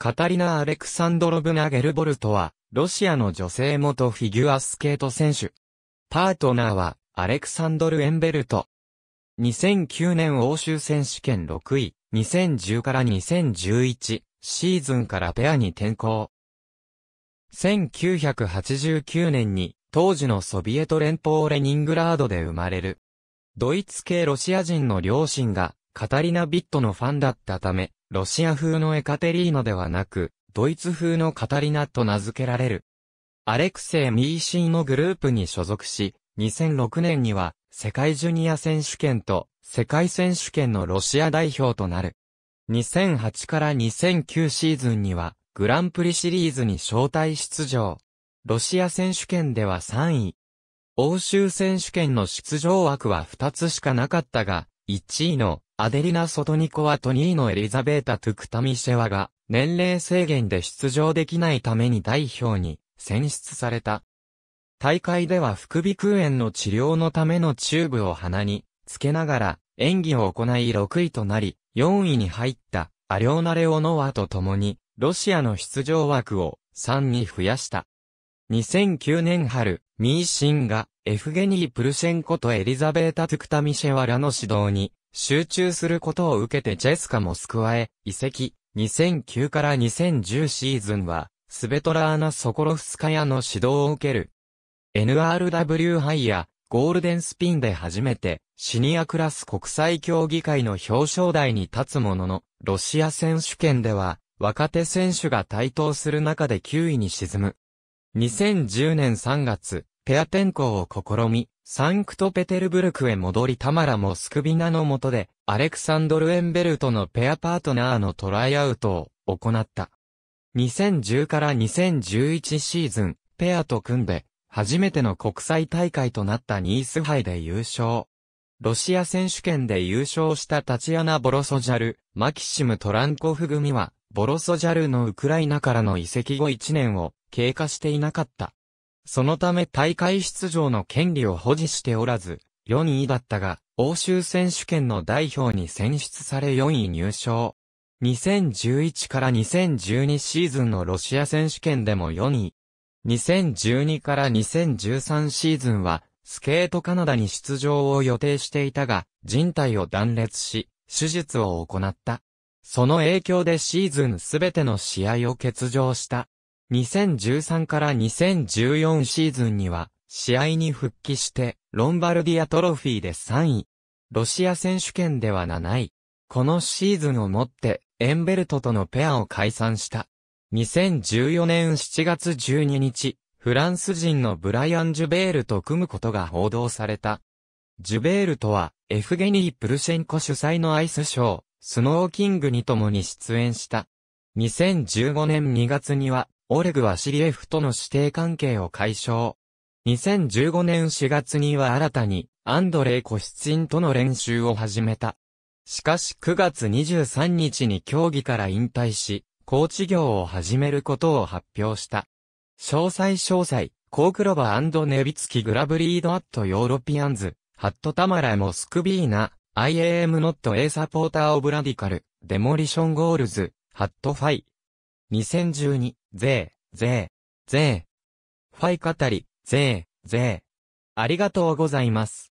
カタリナ・アレクサンドロブナ・ゲルボルトは、ロシアの女性元フィギュアスケート選手。パートナーは、アレクサンドル・エンベルト。2009年欧州選手権6位、2010から2011シーズンからペアに転向。1989年に、当時のソビエト連邦レニングラードで生まれる。ドイツ系ロシア人の両親が、カタリナ・ビットのファンだったため、ロシア風のエカテリーナではなく、ドイツ風のカタリナと名付けられる。アレクセイ・ミーシーのグループに所属し、2006年には世界ジュニア選手権と世界選手権のロシア代表となる。2008から2009シーズンにはグランプリシリーズに招待出場。ロシア選手権では3位。欧州選手権の出場枠は2つしかなかったが、1位のアデリナ・ソトニコワトニーのエリザベータ・トゥクタミシェワが年齢制限で出場できないために代表に選出された。大会では副鼻腔炎の治療のためのチューブを鼻につけながら演技を行い6位となり4位に入ったアリョーナ・レオノワと共にロシアの出場枠を3に増やした。2009年春、ミーシンがエフゲニー・プルシェンコとエリザベータ・トゥクタミシェワらの指導に集中することを受けてジェスカモスクワへ移籍、2009から2010シーズンは、スベトラーナ・ソコロフスカヤの指導を受ける。NRW ハイやゴールデンスピンで初めてシニアクラス国際競技会の表彰台に立つものの、ロシア選手権では若手選手が台頭する中で9位に沈む。2010年3月、ペア転向を試み、サンクトペテルブルクへ戻りタマラもスクビナの下で、アレクサンドル・エンベルトのペアパートナーのトライアウトを行った。2010から2011シーズン、ペアと組んで、初めての国際大会となったニース杯で優勝。ロシア選手権で優勝したタチアナ・ボロソジャル、マキシム・トランコフ組は、ボロソジャルのウクライナからの移籍後1年を経過していなかった。そのため大会出場の権利を保持しておらず、4位だったが、欧州選手権の代表に選出され4位入賞。2011から2012シーズンのロシア選手権でも4位。2012から2013シーズンは、スケートカナダに出場を予定していたが、人体を断裂し、手術を行った。その影響でシーズンすべての試合を欠場した。2013から2014シーズンには、試合に復帰して、ロンバルディアトロフィーで3位。ロシア選手権では7位。このシーズンをもって、エンベルトとのペアを解散した。2014年7月12日、フランス人のブライアン・ジュベールと組むことが報道された。ジュベールとは、エフゲニー・プルシェンコ主催のアイスショー、スノーキングに共に出演した。2015年2月には、オレグはエフとの指定関係を解消。2015年4月には新たに、アンドレイ・コシツンとの練習を始めた。しかし9月23日に競技から引退し、コーチ業を始めることを発表した。詳細詳細、コークロバネビツキグラブリードアットヨーロピアンズ、ハットタマラモスクビーナ、IAM ノット A サポーターオブラディカル、デモリションゴールズ、ハットファイ。2012ぜぜぜファイ語り、ぜぜありがとうございます。